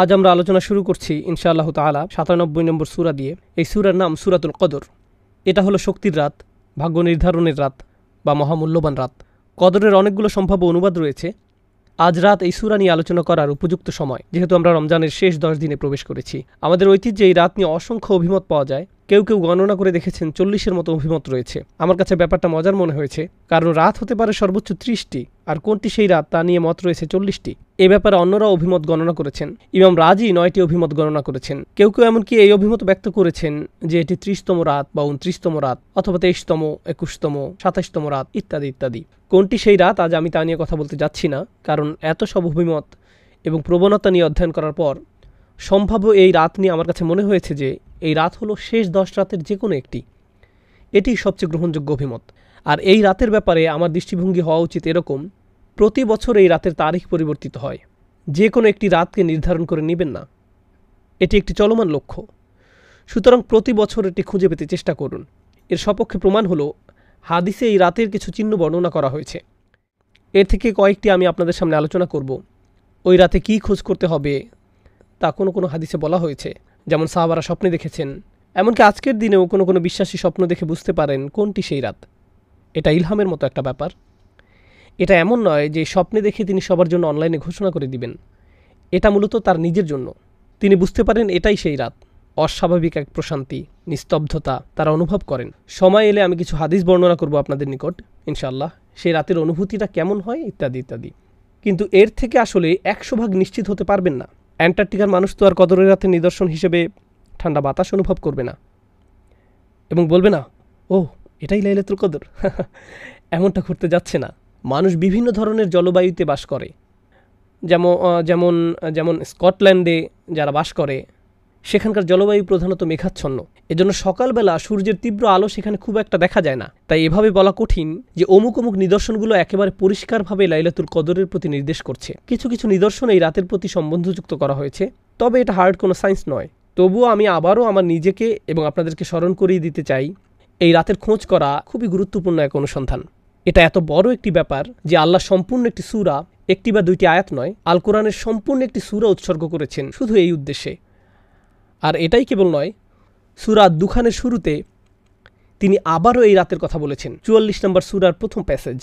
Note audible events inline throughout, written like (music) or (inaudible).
আজ আমরা আলোচনা শুরু করছি ইনশাআল্লাহ তালা সাতানব্বই নম্বর সুরা দিয়ে এই সুরার নাম সুরাতুল কদর এটা হলো শক্তির রাত ভাগ্য নির্ধারণের রাত বা মহামূল্যবান রাত কদরের অনেকগুলো সম্ভাব্য অনুবাদ রয়েছে আজ রাত এই সুরা নিয়ে আলোচনা করার উপযুক্ত সময় যেহেতু আমরা রমজানের শেষ দশ দিনে প্রবেশ করেছি আমাদের ঐতিহ্যে এই রাত নিয়ে অসংখ্য অভিমত পাওয়া যায় কেউ কেউ গণনা করে দেখেছেন চল্লিশের মতো অভিমত রয়েছে আমার কাছে ব্যাপারটা মজার মনে হয়েছে কারণ রাত হতে পারে সর্বোচ্চ ত্রিশটি আর কোনটি সেই রাত তা নিয়ে মত রয়েছে চল্লিশটি এ ব্যাপারে অন্যরা অভিমত গণনা করেছেন ইমাম রাজি নয়টি অভিমত গণনা করেছেন কেউ কেউ এমনকি এই অভিমত ব্যক্ত করেছেন যে এটি ত্রিশতম রাত বা উনত্রিশতম রাত অথবা তেইশতম একুশতম সাতাশতম রাত ইত্যাদি ইত্যাদি কোনটি সেই রাত আজ আমি তা নিয়ে কথা বলতে যাচ্ছি না কারণ এত সব অভিমত এবং প্রবণতা নিয়ে অধ্যয়ন করার পর সম্ভাব্য এই রাত নিয়ে আমার কাছে মনে হয়েছে যে এই রাত হলো শেষ দশ রাতের যে কোনো একটি এটি সবচেয়ে গ্রহণযোগ্য অভিমত আর এই রাতের ব্যাপারে আমার দৃষ্টিভঙ্গি হওয়া উচিত এরকম প্রতি বছর এই রাতের তারিখ পরিবর্তিত হয় যে কোনো একটি রাতকে নির্ধারণ করে নেবেন না এটি একটি চলমান লক্ষ্য সুতরাং প্রতি বছর এটি খুঁজে পেতে চেষ্টা করুন এর সপক্ষে প্রমাণ হলো হাদিসে এই রাতের কিছু চিহ্ন বর্ণনা করা হয়েছে এর থেকে কয়েকটি আমি আপনাদের সামনে আলোচনা করব ওই রাতে কি খোঁজ করতে হবে তা কোনো কোনো হাদিসে বলা হয়েছে যেমন সাহাবারা স্বপ্নে দেখেছেন এমনকি আজকের দিনেও কোনো কোনো বিশ্বাসী স্বপ্ন দেখে বুঝতে পারেন কোনটি সেই রাত এটা ইলহামের মতো একটা ব্যাপার এটা এমন নয় যে স্বপ্নে দেখে তিনি সবার জন্য অনলাইনে ঘোষণা করে দিবেন এটা মূলত তার নিজের জন্য তিনি বুঝতে পারেন এটাই সেই রাত অস্বাভাবিক এক প্রশান্তি নিস্তব্ধতা তারা অনুভব করেন সময় এলে আমি কিছু হাদিস বর্ণনা করব আপনাদের নিকট ইনশাল্লাহ সেই রাতের অনুভূতিটা কেমন হয় ইত্যাদি ইত্যাদি কিন্তু এর থেকে আসলে একশো ভাগ নিশ্চিত হতে পারবেন না অ্যান্টার্কটিকার মানুষ তো আর কদরের রাতে নিদর্শন হিসেবে ঠান্ডা বাতাস অনুভব করবে না এবং বলবে না ও এটাই লাইলাতুল কদর (laughs) এমনটা ঘটতে যাচ্ছে না মানুষ বিভিন্ন ধরনের জলবায়ুতে বাস করে যেমন যেমন যেমন স্কটল্যান্ডে যারা বাস করে সেখানকার জলবায়ু প্রধানত মেঘাচ্ছন্ন এজন্য সকালবেলা সূর্যের তীব্র আলো সেখানে খুব একটা দেখা যায় না তাই এভাবে বলা কঠিন যে অমুক অমুক নিদর্শনগুলো একেবারে পরিষ্কারভাবে লাইলাতুল কদরের প্রতি নির্দেশ করছে কিছু কিছু নিদর্শন এই রাতের প্রতি সম্বন্ধযুক্ত করা হয়েছে তবে এটা হার্ড কোনো সায়েন্স নয় তবুও আমি আবারও আমার নিজেকে এবং আপনাদেরকে স্মরণ করিয়ে দিতে চাই এই রাতের খোঁজ করা খুবই গুরুত্বপূর্ণ এক অনুসন্ধান এটা এত বড় একটি ব্যাপার যে আল্লাহ সম্পূর্ণ একটি সুরা একটি বা দুইটি আয়াত নয় আল কোরআনের সম্পূর্ণ একটি সুরা উৎসর্গ করেছেন শুধু এই উদ্দেশ্যে আর এটাই কেবল নয় সুরাত দুখানের শুরুতে তিনি আবারও এই রাতের কথা বলেছেন চুয়াল্লিশ নম্বর সুরার প্রথম প্যাসেজ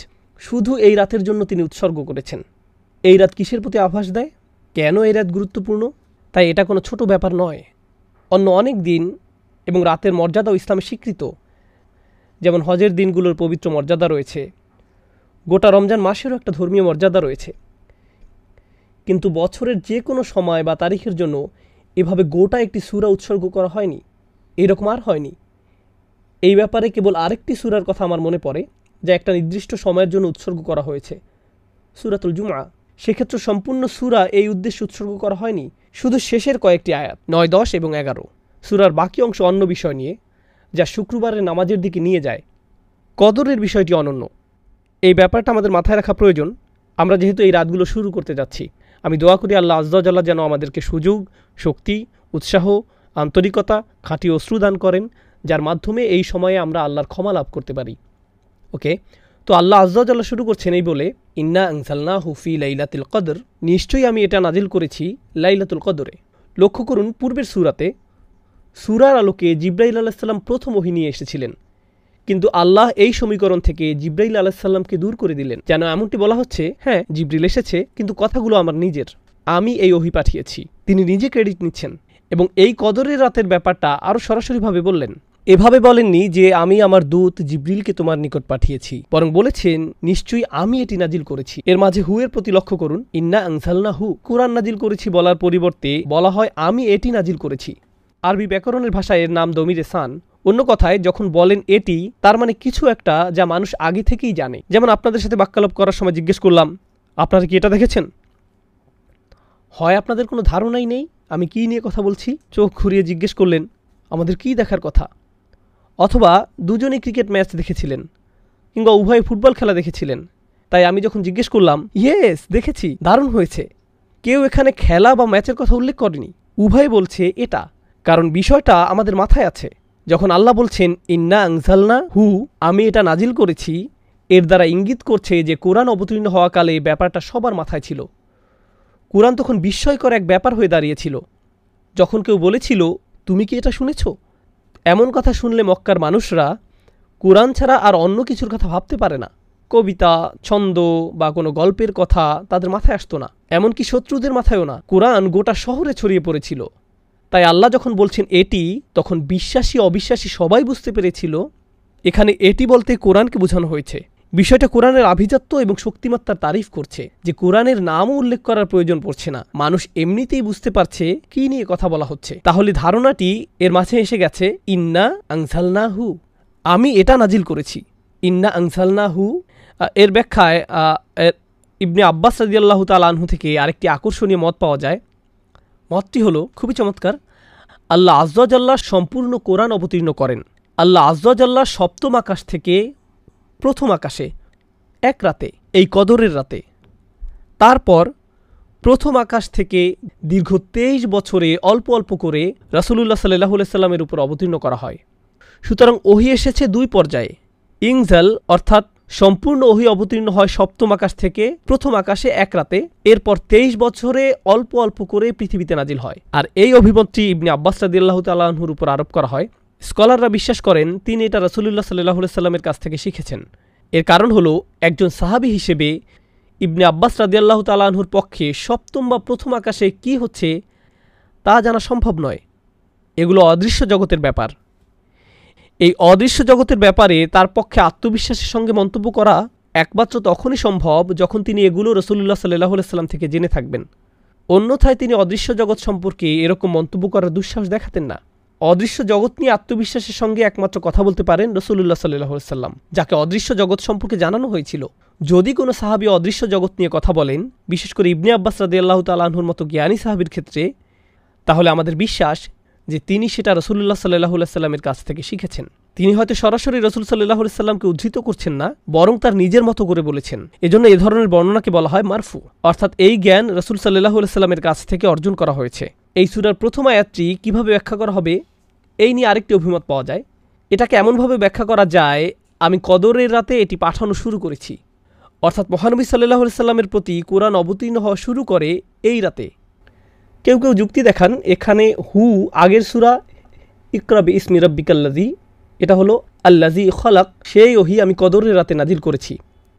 শুধু এই রাতের জন্য তিনি উৎসর্গ করেছেন এই রাত কিসের প্রতি আভাস দেয় কেন এই রাত গুরুত্বপূর্ণ তাই এটা কোনো ছোট ব্যাপার নয় অন্য অনেক দিন এবং রাতের মর্যাদাও ইসলামে স্বীকৃত যেমন হজের দিনগুলোর পবিত্র মর্যাদা রয়েছে গোটা রমজান মাসেরও একটা ধর্মীয় মর্যাদা রয়েছে কিন্তু বছরের যে কোনো সময় বা তারিখের জন্য এভাবে গোটা একটি সুরা উৎসর্গ করা হয়নি এরকম আর হয়নি এই ব্যাপারে কেবল আরেকটি সুরার কথা আমার মনে পড়ে যা একটা নির্দিষ্ট সময়ের জন্য উৎসর্গ করা হয়েছে সুরাতুল জুমা সেক্ষেত্রে সম্পূর্ণ সুরা এই উদ্দেশ্যে উৎসর্গ করা হয়নি শুধু শেষের কয়েকটি আয়াত নয় দশ এবং এগারো সুরার বাকি অংশ অন্য বিষয় নিয়ে যা শুক্রবারের নামাজের দিকে নিয়ে যায় কদরের বিষয়টি অনন্য এই ব্যাপারটা আমাদের মাথায় রাখা প্রয়োজন আমরা যেহেতু এই রাতগুলো শুরু করতে যাচ্ছি আমি দোয়া করি আল্লাহ আজ্জাল্লাহ যেন আমাদেরকে সুযোগ শক্তি উৎসাহ আন্তরিকতা খাঁটি অশ্রু দান করেন যার মাধ্যমে এই সময়ে আমরা আল্লাহর ক্ষমা লাভ করতে পারি ওকে তো আল্লাহ আজ্জাল্লাহ শুরু করছেন এই বলে ইন্না আনসালনা হুফি লাইলাতুল কদর নিশ্চয়ই আমি এটা নাজিল করেছি লাইলাতুল কদরে লক্ষ্য করুন পূর্বের সুরাতে সুরার আলোকে জিব্রাইল আলাহিসাল্লাম প্রথম ওহিনী এসেছিলেন কিন্তু আল্লাহ এই সমীকরণ থেকে জিব্রাইল আলাহিসাল্লামকে দূর করে দিলেন যেন এমনটি বলা হচ্ছে হ্যাঁ জিব্রিল এসেছে কিন্তু কথাগুলো আমার নিজের আমি এই অহি পাঠিয়েছি তিনি নিজে ক্রেডিট নিচ্ছেন এবং এই কদরের রাতের ব্যাপারটা আরও সরাসরিভাবে বললেন এভাবে বলেননি যে আমি আমার দূত জিব্রিলকে তোমার নিকট পাঠিয়েছি বরং বলেছেন নিশ্চয়ই আমি এটি নাজিল করেছি এর মাঝে হুয়ের প্রতি লক্ষ্য করুন ইন্না আংসালনা হু কোরআন নাজিল করেছি বলার পরিবর্তে বলা হয় আমি এটি নাজিল করেছি আরবি ব্যাকরণের ভাষায় এর নাম দমিরে সান অন্য কথায় যখন বলেন এটি তার মানে কিছু একটা যা মানুষ আগে থেকেই জানে যেমন আপনাদের সাথে বাক্যালোপ করার সময় জিজ্ঞেস করলাম আপনারা কি এটা দেখেছেন হয় আপনাদের কোনো ধারণাই নেই আমি কি নিয়ে কথা বলছি চোখ ঘুরিয়ে জিজ্ঞেস করলেন আমাদের কি দেখার কথা অথবা দুজনে ক্রিকেট ম্যাচ দেখেছিলেন কিংবা উভয়ে ফুটবল খেলা দেখেছিলেন তাই আমি যখন জিজ্ঞেস করলাম ইয়েস দেখেছি দারুণ হয়েছে কেউ এখানে খেলা বা ম্যাচের কথা উল্লেখ করেনি উভয় বলছে এটা কারণ বিষয়টা আমাদের মাথায় আছে যখন আল্লাহ বলছেন ইন্না আংসালনা হু আমি এটা নাজিল করেছি এর দ্বারা ইঙ্গিত করছে যে কোরআন অবতীর্ণ হওয়াকালে ব্যাপারটা সবার মাথায় ছিল কোরআন তখন বিস্ময়কর এক ব্যাপার হয়ে দাঁড়িয়েছিল যখন কেউ বলেছিল তুমি কি এটা শুনেছ এমন কথা শুনলে মক্কার মানুষরা কোরআন ছাড়া আর অন্য কিছুর কথা ভাবতে পারে না কবিতা ছন্দ বা কোনো গল্পের কথা তাদের মাথায় আসতো না এমনকি শত্রুদের মাথায়ও না কোরআন গোটা শহরে ছড়িয়ে পড়েছিল তাই আল্লাহ যখন বলছেন এটি তখন বিশ্বাসী অবিশ্বাসী সবাই বুঝতে পেরেছিল এখানে এটি বলতে কোরআনকে বোঝানো হয়েছে বিষয়টা কোরআনের আভিজাত্য এবং শক্তিমাত্রার তারিফ করছে যে কোরআনের নামও উল্লেখ করার প্রয়োজন পড়ছে না মানুষ এমনিতেই বুঝতে পারছে কি নিয়ে কথা বলা হচ্ছে তাহলে ধারণাটি এর মাঝে এসে গেছে ইন্না আংসালনা হু আমি এটা নাজিল করেছি ইন্না আংসালনা হু এর ব্যাখ্যায় ইবনে আব্বাস রাজিয়াল্লাহ তাল আনহু থেকে আরেকটি আকর্ষণীয় মত পাওয়া যায় মতটি হলো খুবই চমৎকার আল্লাহ আজাল্লাহ সম্পূর্ণ কোরআন অবতীর্ণ করেন আল্লাহ আজাল্লাহ সপ্তম আকাশ থেকে প্রথম আকাশে এক রাতে এই কদরের রাতে তারপর প্রথম আকাশ থেকে দীর্ঘ তেইশ বছরে অল্প অল্প করে রাসুলুল্লাহ সাল্লাহ সাল্লামের উপর অবতীর্ণ করা হয় সুতরাং ওহি এসেছে দুই পর্যায়ে ইংজাল অর্থাৎ সম্পূর্ণ ওহি অবতীর্ণ হয় সপ্তম আকাশ থেকে প্রথম আকাশে এক রাতে এরপর তেইশ বছরে অল্প অল্প করে পৃথিবীতে নাজিল হয় আর এই অভিমতটি ইবনে আব্বাস রাদিল্লাহ তাল্লাহুর উপর আরোপ করা হয় স্কলাররা বিশ্বাস করেন তিনি এটা রসুল্লাহ সাল্লাহ সাল্লামের কাছ থেকে শিখেছেন এর কারণ হলো একজন সাহাবি হিসেবে ইবনে আব্বাস রাদিয়াল্লাহ তালাহুর পক্ষে সপ্তম বা প্রথম আকাশে কি হচ্ছে তা জানা সম্ভব নয় এগুলো অদৃশ্য জগতের ব্যাপার এই অদৃশ্য জগতের ব্যাপারে তার পক্ষে আত্মবিশ্বাসের সঙ্গে মন্তব্য করা একমাত্র তখনই সম্ভব যখন তিনি এগুলো রসুল্লাহ সাল্লাহ সাল্লাম থেকে জেনে থাকবেন অন্যথায় তিনি অদৃশ্য জগৎ সম্পর্কে এরকম মন্তব্য করার দুঃসাহস দেখাতেন না অদৃশ্য জগৎ নিয়ে আত্মবিশ্বাসের সঙ্গে একমাত্র কথা বলতে পারেন রসুল্লাহ সাল্লাহ সাল্লাম যাকে অদৃশ্য জগৎ সম্পর্কে জানানো হয়েছিল যদি কোনো সাহাবি অদৃশ্য জগৎ নিয়ে কথা বলেন বিশেষ করে ইবনে আব্বাস রাদি আল্লাহ তালাহুর মতো জ্ঞানী সাহাবির ক্ষেত্রে তাহলে আমাদের বিশ্বাস যে তিনি সেটা রসুল্লাহ সাল্লাহ সাল্লামের কাছ থেকে শিখেছেন তিনি হয়তো সরাসরি রসুল সাল্লাহ সাল্লামকে উদ্ধৃত করছেন না বরং তার নিজের মতো করে বলেছেন এজন্য এ ধরনের বর্ণনাকে বলা হয় মারফু অর্থাৎ এই জ্ঞান রসুল সাল্লাহ সাল্লামের কাছ থেকে অর্জন করা হয়েছে এই সুরার প্রথম আয়াতটি কিভাবে ব্যাখ্যা করা হবে এই নিয়ে আরেকটি অভিমত পাওয়া যায় এটাকে এমনভাবে ব্যাখ্যা করা যায় আমি কদরের রাতে এটি পাঠানো শুরু করেছি অর্থাৎ মহানবী সাল্লাহ সাল্লামের প্রতি কোরআন অবতীর্ণ হওয়া শুরু করে এই রাতে কেউ কেউ যুক্তি দেখান এখানে হু আগের সুরা ইকরাবি ইসমি রব্বিকাল্লাজি এটা হলো আল্লাজি খলাক সেই ওহি আমি কদরের রাতে নাজিল করেছি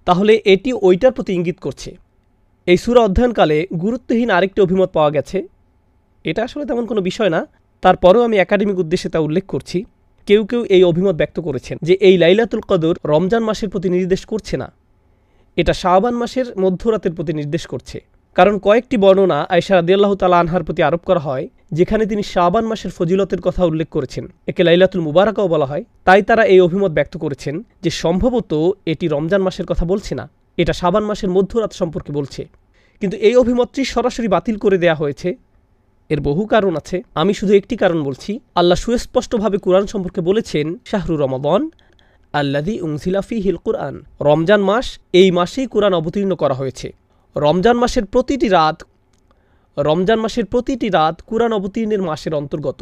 তাহলে এটি ওইটার প্রতি ইঙ্গিত করছে এই সুরা অধ্যয়নকালে গুরুত্বহীন আরেকটি অভিমত পাওয়া গেছে এটা আসলে তেমন কোনো বিষয় না তারপরেও আমি একাডেমিক উদ্দেশ্যে তা উল্লেখ করছি কেউ কেউ এই অভিমত ব্যক্ত করেছেন যে এই লাইলাতুল কদর রমজান মাসের প্রতি নির্দেশ করছে না এটা শাহবান মাসের মধ্যরাতের প্রতি নির্দেশ করছে কারণ কয়েকটি বর্ণনা আয়সা রাদিয়াল্লাহ তালা আনহার প্রতি আরোপ করা হয় যেখানে তিনি শাহবান মাসের ফজিলতের কথা উল্লেখ করেছেন একে লাইলাতুল মুবারকাও বলা হয় তাই তারা এই অভিমত ব্যক্ত করেছেন যে সম্ভবত এটি রমজান মাসের কথা বলছে না এটা শাবান মাসের মধ্যরাত সম্পর্কে বলছে কিন্তু এই অভিমতটি সরাসরি বাতিল করে দেয়া হয়েছে এর বহু কারণ আছে আমি শুধু একটি কারণ বলছি আল্লাহ সুস্পষ্টভাবে কোরআন সম্পর্কে বলেছেন শাহরু রমাবন আল্লাদি উংসিলাফি হিল কোরআন রমজান মাস এই মাসেই কোরআন অবতীর্ণ করা হয়েছে রমজান মাসের প্রতিটি রাত রমজান মাসের প্রতিটি রাত কুরআন অবতীর্ণের মাসের অন্তর্গত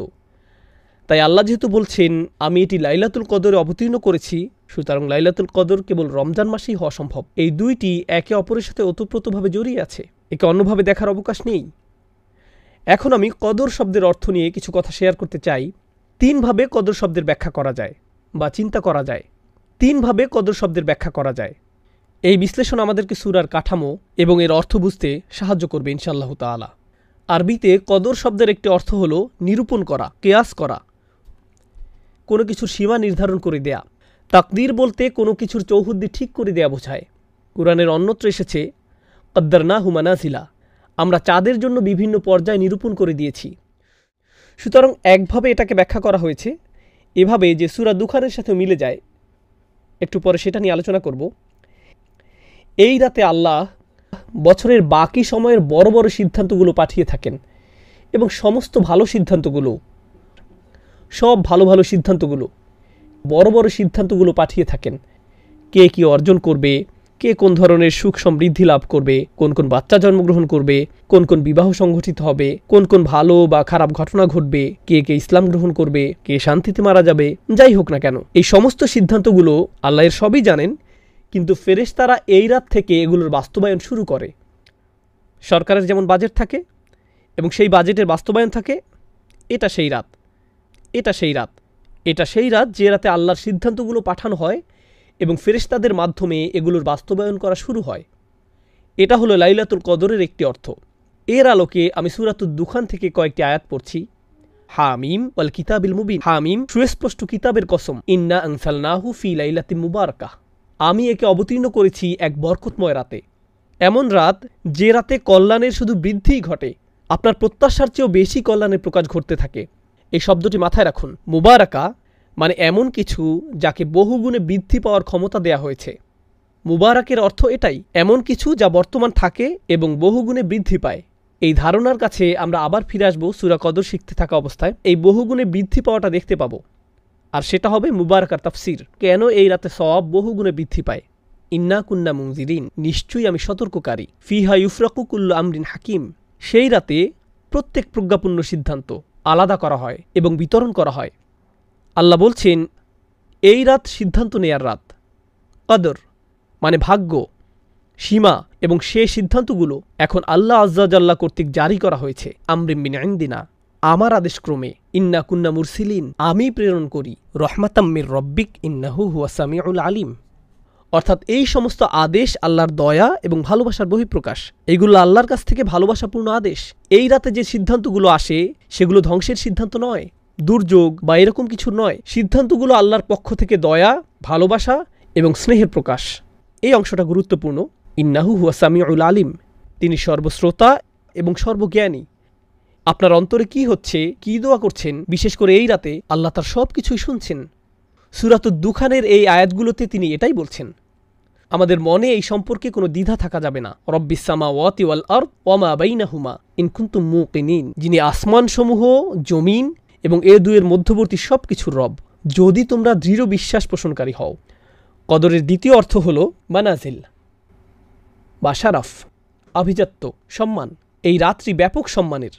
তাই আল্লাহ যেহেতু বলছেন আমি এটি লাইলাতুল কদরে অবতীর্ণ করেছি সুতরাং লাইলাতুল কদর কেবল রমজান মাসেই হওয়া সম্ভব এই দুইটি একে অপরের সাথে ওতপ্রোতভাবে জড়িয়ে আছে একে অন্যভাবে দেখার অবকাশ নেই এখন আমি কদর শব্দের অর্থ নিয়ে কিছু কথা শেয়ার করতে চাই তিনভাবে কদর শব্দের ব্যাখ্যা করা যায় বা চিন্তা করা যায় তিনভাবে কদর শব্দের ব্যাখ্যা করা যায় এই বিশ্লেষণ আমাদেরকে সুরার কাঠামো এবং এর অর্থ বুঝতে সাহায্য করবে ইনশাল্লাহ তালা আরবিতে কদর শব্দের একটি অর্থ হল নিরূপণ করা কেয়াস করা কোনো কিছুর সীমা নির্ধারণ করে দেয়া তাকদির বলতে কোনো কিছুর চৌহদ্দি ঠিক করে দেয়া বোঝায় কোরআনের অন্যত্র এসেছে কদ্দারনা হুমানাজিলা আমরা চাঁদের জন্য বিভিন্ন পর্যায়ে নিরূপণ করে দিয়েছি সুতরাং একভাবে এটাকে ব্যাখ্যা করা হয়েছে এভাবে যে সুরা দুখানের সাথে মিলে যায় একটু পরে সেটা নিয়ে আলোচনা করব এই রাতে আল্লাহ বছরের বাকি সময়ের বড় বড় সিদ্ধান্তগুলো পাঠিয়ে থাকেন এবং সমস্ত ভালো সিদ্ধান্তগুলো সব ভালো ভালো সিদ্ধান্তগুলো বড় বড় সিদ্ধান্তগুলো পাঠিয়ে থাকেন কে কি অর্জন করবে কে কোন ধরনের সুখ সমৃদ্ধি লাভ করবে কোন কোন বাচ্চা জন্মগ্রহণ করবে কোন কোন বিবাহ সংঘটিত হবে কোন কোন ভালো বা খারাপ ঘটনা ঘটবে কে কে ইসলাম গ্রহণ করবে কে শান্তিতে মারা যাবে যাই হোক না কেন এই সমস্ত সিদ্ধান্তগুলো আল্লাহর সবই জানেন কিন্তু ফেরেশতারা এই রাত থেকে এগুলোর বাস্তবায়ন শুরু করে সরকারের যেমন বাজেট থাকে এবং সেই বাজেটের বাস্তবায়ন থাকে এটা সেই রাত এটা সেই রাত এটা সেই রাত যে রাতে আল্লাহর সিদ্ধান্তগুলো পাঠানো হয় এবং ফেরেশতাদের মাধ্যমে এগুলোর বাস্তবায়ন করা শুরু হয় এটা হলো লাইলাতুল কদরের একটি অর্থ এর আলোকে আমি সুরাতুল দুখান থেকে কয়েকটি আয়াত পড়ছি হামিম ওয়াল কিতাবিল মুবিন হামিম সুস্পষ্ট কিতাবের কসম ইন্না নাহু ফি লাইলাতি মুবারকাহ আমি একে অবতীর্ণ করেছি এক বরকতময় রাতে এমন রাত যে রাতে কল্যাণের শুধু বৃদ্ধিই ঘটে আপনার প্রত্যাশার চেয়েও বেশি কল্যাণের প্রকাশ ঘটতে থাকে এই শব্দটি মাথায় রাখুন মুবারাকা মানে এমন কিছু যাকে বহুগুণে বৃদ্ধি পাওয়ার ক্ষমতা দেয়া হয়েছে মুবারাকের অর্থ এটাই এমন কিছু যা বর্তমান থাকে এবং বহুগুণে বৃদ্ধি পায় এই ধারণার কাছে আমরা আবার ফিরে আসবো সুরাকদর শিখতে থাকা অবস্থায় এই বহুগুণে বৃদ্ধি পাওয়াটা দেখতে পাবো আর সেটা হবে মুবারকার তাফসির কেন এই রাতে সওয়াব বহুগুণে বৃদ্ধি পায় ইন্না কুন্না মুজিরিন নিশ্চয়ই আমি সতর্ককারী ফিহা ইউফরাকুকুল্ল আমরিন হাকিম সেই রাতে প্রত্যেক প্রজ্ঞাপূর্ণ সিদ্ধান্ত আলাদা করা হয় এবং বিতরণ করা হয় আল্লাহ বলছেন এই রাত সিদ্ধান্ত নেয়ার রাত কদর মানে ভাগ্য সীমা এবং সে সিদ্ধান্তগুলো এখন আল্লাহ আজ্জাজাল্লাহ কর্তৃক জারি করা হয়েছে আমরিম বিন আইন্দিনা আমার আদেশক্রমে ইন্না কুন্না মুরসিলিন আমি প্রেরণ করি রহমাতাম্মির রব্বিক ইন্নাহু হুয়াসামিউল আলিম অর্থাৎ এই সমস্ত আদেশ আল্লাহর দয়া এবং ভালোবাসার বহিঃপ্রকাশ এগুলো আল্লাহর কাছ থেকে ভালোবাসাপূর্ণ আদেশ এই রাতে যে সিদ্ধান্তগুলো আসে সেগুলো ধ্বংসের সিদ্ধান্ত নয় দুর্যোগ বা এরকম কিছু নয় সিদ্ধান্তগুলো আল্লাহর পক্ষ থেকে দয়া ভালোবাসা এবং স্নেহের প্রকাশ এই অংশটা গুরুত্বপূর্ণ ইন্নাহু হুয়াসামিউল আলিম তিনি সর্বশ্রোতা এবং সর্বজ্ঞানী আপনার অন্তরে কি হচ্ছে কি দোয়া করছেন বিশেষ করে এই রাতে আল্লাহ তার সব কিছুই শুনছেন সুরাত দুখানের এই আয়াতগুলোতে তিনি এটাই বলছেন আমাদের মনে এই সম্পর্কে কোনো দ্বিধা থাকা যাবে না রব্বিসামা ওয়াতি আর ওয়ামা বাইনা হুমা ইনকুন্তু নিন যিনি আসমানসমূহ জমিন এবং এ দুয়ের মধ্যবর্তী সব কিছুর রব যদি তোমরা দৃঢ় বিশ্বাস পোষণকারী হও কদরের দ্বিতীয় অর্থ হল মানাজিল বাশারফ আভিজাত্য সম্মান এই রাত্রি ব্যাপক সম্মানের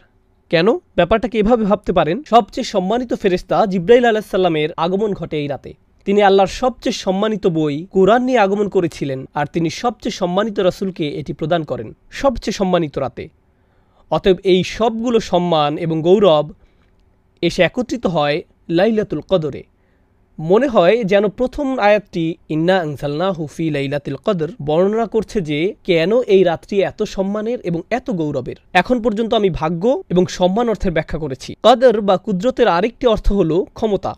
কেন ব্যাপারটাকে এভাবে ভাবতে পারেন সবচেয়ে সম্মানিত ফেরেস্তা জিব্রাইল আলাহিসাল্লামের আগমন ঘটে এই রাতে তিনি আল্লাহর সবচেয়ে সম্মানিত বই কোরআন নিয়ে আগমন করেছিলেন আর তিনি সবচেয়ে সম্মানিত রাসুলকে এটি প্রদান করেন সবচেয়ে সম্মানিত রাতে অতএব এই সবগুলো সম্মান এবং গৌরব এসে একত্রিত হয় লাইলাতুল কদরে মনে হয় যেন প্রথম আয়াতটি ইন্না আংসালনা হুফি লাইলাতিল কদর বর্ণনা করছে যে কেন এই রাত্রি এত সম্মানের এবং এত গৌরবের এখন পর্যন্ত আমি ভাগ্য এবং সম্মান অর্থের ব্যাখ্যা করেছি কদর বা কুদরতের আরেকটি অর্থ হল ক্ষমতা